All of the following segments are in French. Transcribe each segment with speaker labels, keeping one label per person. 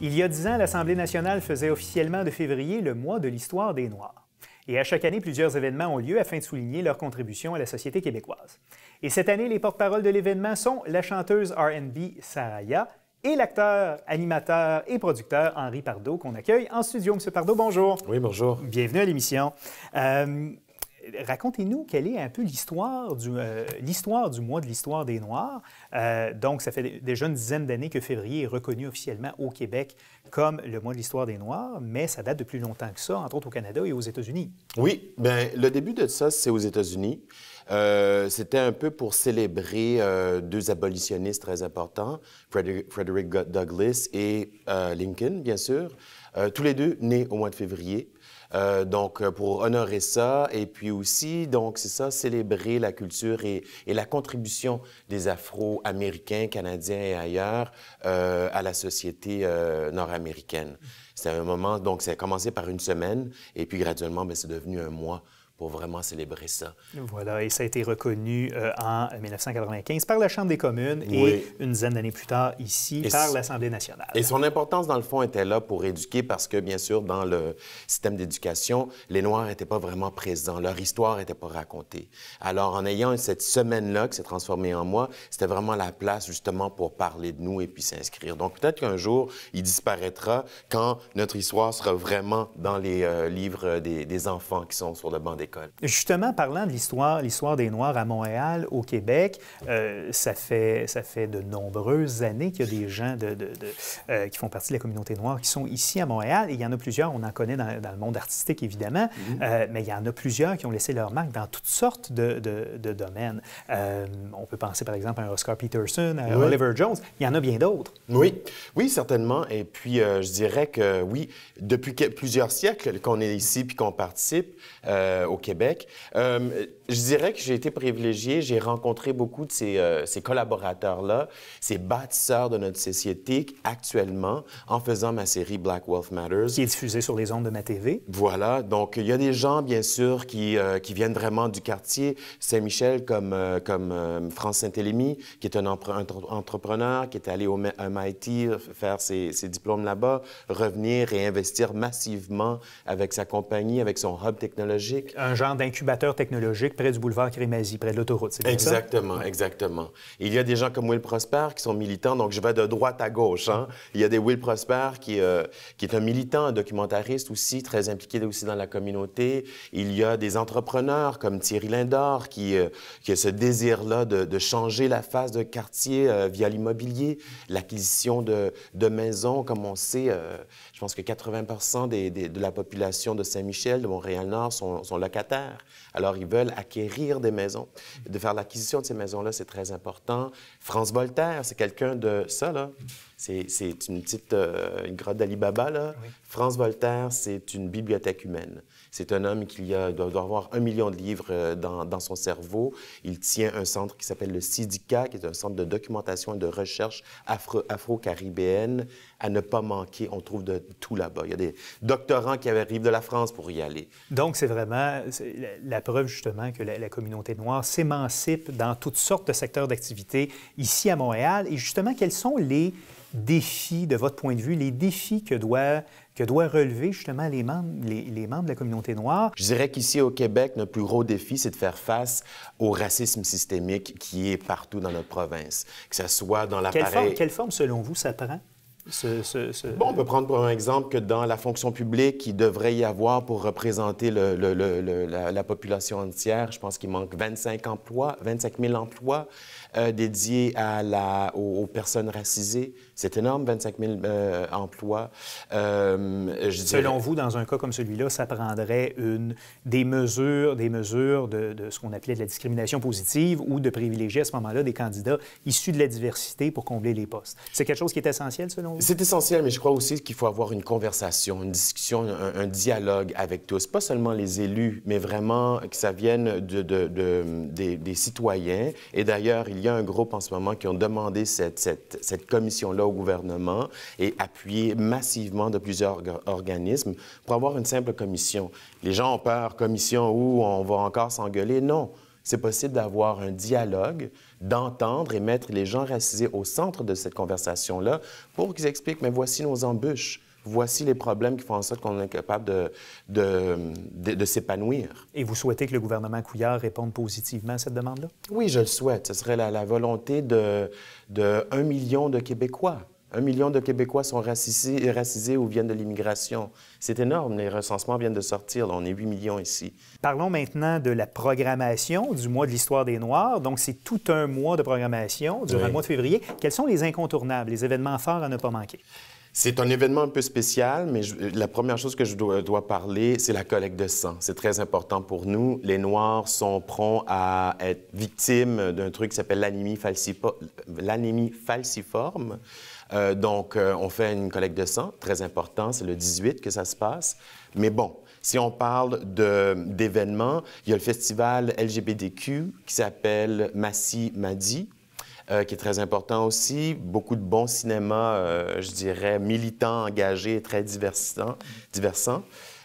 Speaker 1: Il y a dix ans, l'Assemblée nationale faisait officiellement de février le mois de l'histoire des Noirs. Et à chaque année, plusieurs événements ont lieu afin de souligner leur contribution à la société québécoise. Et cette année, les porte-paroles de l'événement sont la chanteuse RB Saraya et l'acteur, animateur et producteur Henri Pardo qu'on accueille en studio. Monsieur Pardo, bonjour. Oui, bonjour. Bienvenue à l'émission. Euh, racontez-nous quelle est un peu l'histoire du, euh, du mois de l'histoire des Noirs. Euh, donc, ça fait déjà une dizaine d'années que février est reconnu officiellement au Québec comme le mois de l'histoire des Noirs, mais ça date de plus longtemps que ça, entre autres au Canada et aux États-Unis.
Speaker 2: Oui, bien, le début de ça, c'est aux États-Unis. Euh, c'était un peu pour célébrer euh, deux abolitionnistes très importants, Frederick, Douglass et euh, Lincoln, bien sûr, tous les deux nés au mois de février. donc, pour honorer ça, et puis aussi, donc, c'est ça, célébrer la culture et, la contribution des Afro-Américains, Canadiens et ailleurs à la société nord-américaine. C'est un moment, donc, ça a commencé par une semaine, et puis graduellement, ben, c'est devenu un
Speaker 1: mois pour
Speaker 2: vraiment célébrer ça.
Speaker 1: Voilà, et ça a été reconnu euh, en 1995 par la Chambre des communes et une dizaine d'années plus tard ici par l'Assemblée nationale.
Speaker 2: Et son importance, dans le fond, était là pour éduquer parce que, bien sûr, dans le système d'éducation, les Noirs n'étaient pas vraiment présents, leur histoire n'était pas racontée. Alors, en ayant cette semaine-là qui s'est transformée en moi, c'était vraiment la place justement pour parler de nous et puis s'inscrire. Donc, peut-être qu'un jour, il disparaîtra quand notre histoire sera vraiment dans les euh, livres des, des enfants qui sont sur le banc des
Speaker 1: Justement, parlant de l'histoire, l'histoire des Noirs à Montréal, au Québec, euh, ça, fait, ça fait de nombreuses années qu'il y a des gens de, euh, qui font partie de la communauté noire qui sont ici à Montréal. Et il y en a plusieurs, on en connaît dans, le monde artistique, évidemment, mhm. euh, mais il y en a plusieurs qui ont laissé leur marque dans toutes sortes de, domaines. on peut penser, par exemple, à Oscar Peterson, à Oliver Jones. Il y en a bien d'autres. Oui, oui, certainement. Et
Speaker 2: puis, je dirais que, oui, depuis plusieurs siècles qu'on est ici puis qu'on participe au Québec. Euh, je dirais que j'ai été privilégié. J'ai rencontré beaucoup de euh, ces, collaborateurs-là, ces bâtisseurs de notre société actuellement en faisant ma série Black Wealth Matters. Qui est diffusée sur les ondes de ma TV. Voilà. Donc, il y a des gens, bien sûr, qui, euh, viennent vraiment du quartier Saint-Michel, comme, comme France Saint-Élémy, qui est un, entrepreneur, qui est allé au MIT faire ses, diplômes là-bas, revenir et investir massivement avec sa compagnie, avec son hub
Speaker 1: technologique un genre d'incubateur technologique près du boulevard Crémazie, près de l'autoroute. Exactement,
Speaker 2: exactement. Il y a des gens comme Will Prosper qui sont militants, donc je vais de droite à gauche. Hein. Il y a des Will Prosper qui, euh, qui est un militant, un documentariste aussi, très impliqué aussi dans la communauté. Il y a des entrepreneurs comme Thierry Lindor qui, euh, qui a ce désir-là de, de, changer la face de quartier euh, via l'immobilier, l'acquisition de, de, maisons, comme on sait, je pense que 80 de la population de Saint-Michel, de Montréal-Nord sont, sont locataires alors, ils veulent acquérir des maisons. De faire l'acquisition de ces maisons-là, c'est très important. France Voltaire, c'est quelqu'un de ça, là. C'est une petite euh, grotte d'Alibaba, là. France Voltaire, c'est une bibliothèque humaine. C'est un homme qui a, doit, avoir un million de livres euh, dans, son cerveau. Il tient un centre qui s'appelle le SIDICA, qui est un centre de documentation et de recherche afro-caribéenne à ne pas manquer. On trouve de tout là-bas. Il y a des doctorants qui arrivent de la France pour y aller.
Speaker 1: Donc, c'est vraiment la, preuve, justement, que la, la communauté noire s'émancipe dans toutes sortes de secteurs d'activité ici à Montréal. Et justement, quels sont les défis, de votre point de vue, les défis que doivent que doit relever justement les membres, les, membres de la communauté noire? Je dirais
Speaker 2: qu'ici au Québec, notre plus gros défi, c'est de faire face au racisme systémique qui est partout dans notre province, que ce soit dans l'appareil... Quelle forme,
Speaker 1: quelle forme, selon vous, ça prend?
Speaker 2: Bon, on peut prendre pour un exemple que dans la fonction publique, il devrait y avoir pour représenter la, population entière, je pense qu'il manque 25 emplois, 25 000 emplois euh, dédiés à la, aux, personnes racisées. C'est énorme, 25 000 euh, emplois. Euh, selon
Speaker 1: vous, dans un cas comme celui-là, ça prendrait une, des mesures, des mesures de, de ce qu'on appelait de la discrimination positive ou de privilégier à ce moment-là des candidats issus de la diversité pour combler les postes. C'est quelque chose qui est essentiel selon vous? C'est essentiel, mais je
Speaker 2: crois aussi qu'il faut avoir une conversation, une discussion, un, dialogue avec tous, pas seulement les élus, mais vraiment que ça vienne de, des, des, citoyens. Et d'ailleurs, il y a un groupe en ce moment qui ont demandé cette, cette, cette commission-là au gouvernement et appuyé massivement de plusieurs organismes pour avoir une simple commission. Les gens ont peur, commission où on va encore s'engueuler. Non c'est possible d'avoir un dialogue, d'entendre et mettre les gens racisés au centre de cette conversation-là pour qu'ils expliquent, mais voici nos embûches, voici les problèmes qui font en sorte qu'on est capable de, de, s'épanouir.
Speaker 1: Et vous souhaitez que le gouvernement Couillard réponde positivement à cette demande-là?
Speaker 2: Oui, je le souhaite. Ce serait la, volonté de, de million de Québécois. Un million de Québécois sont racisés, ou viennent de l'immigration. C'est énorme, les recensements viennent de sortir, on est 8 millions ici.
Speaker 1: Parlons maintenant de la programmation du mois de l'histoire des Noirs. Donc, c'est tout un mois de programmation durant le mois de février. Quels sont les incontournables, les événements forts à ne pas manquer? C'est
Speaker 2: un événement un peu spécial, mais la première chose que je dois, parler, c'est la collecte de sang. C'est très important pour nous. Les Noirs sont prompts à être victimes d'un truc qui s'appelle l'anémie falciforme. Euh, donc, euh, on fait une collecte de sang, très important. C'est le 18 que ça se passe. Mais bon, si on parle d'événements, il y a le festival LGBTQ qui s'appelle Massi Madi euh, qui est très important aussi. Beaucoup de bons cinémas, euh, je dirais, militants, engagés, très diversants,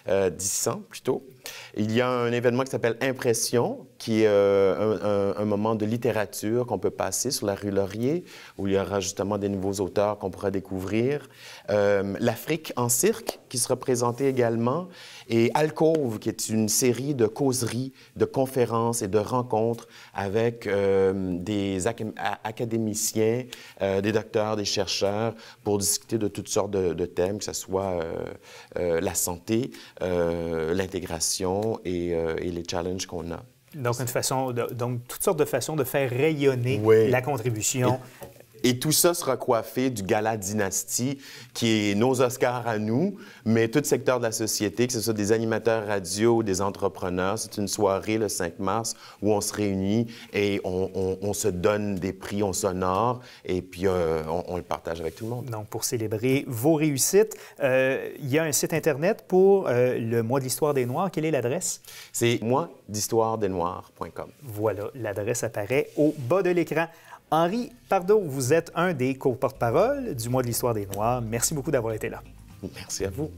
Speaker 2: euh, diversants, plutôt. Il y a un événement qui s'appelle Impression, qui est euh, un, moment de littérature qu'on peut passer sur la rue Laurier, où il y aura justement des nouveaux auteurs qu'on pourra découvrir. Euh, L'Afrique en cirque, qui sera présentée également, et Alcove, qui est une série de causeries, de conférences et de rencontres avec euh, des académiciens, des docteurs, des chercheurs, pour discuter de toutes sortes de, de thèmes, que ce soit la santé, l'intégration euh, et, les challenges qu'on a.
Speaker 1: Donc, une façon donc, toutes sortes de façons de faire rayonner la contribution
Speaker 2: et tout ça sera coiffé du gala Dynastie, qui est nos Oscars à nous, mais tout secteur de la société, que ce soit des animateurs radio, des entrepreneurs. C'est une soirée le 5 mars où on se réunit et on, se donne des prix, on s'honore et puis euh, on, le partage avec tout le monde. Donc, pour
Speaker 1: célébrer vos réussites, euh, il y a un site Internet pour euh, le mois de l'histoire des Noirs. Quelle est l'adresse? C'est moisdhistoiredesnoirs.com Voilà, l'adresse apparaît au bas de l'écran. Henri Pardo, vous êtes un des co-porte-parole du mois de l'histoire des Noirs. Merci beaucoup d'avoir été là. Merci à vous.